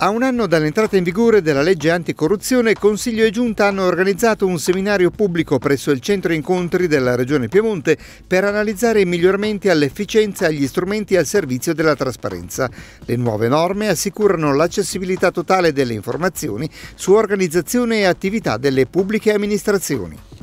A un anno dall'entrata in vigore della legge anticorruzione, Consiglio e Giunta hanno organizzato un seminario pubblico presso il centro incontri della Regione Piemonte per analizzare i miglioramenti all'efficienza e agli strumenti al servizio della trasparenza. Le nuove norme assicurano l'accessibilità totale delle informazioni su organizzazione e attività delle pubbliche amministrazioni.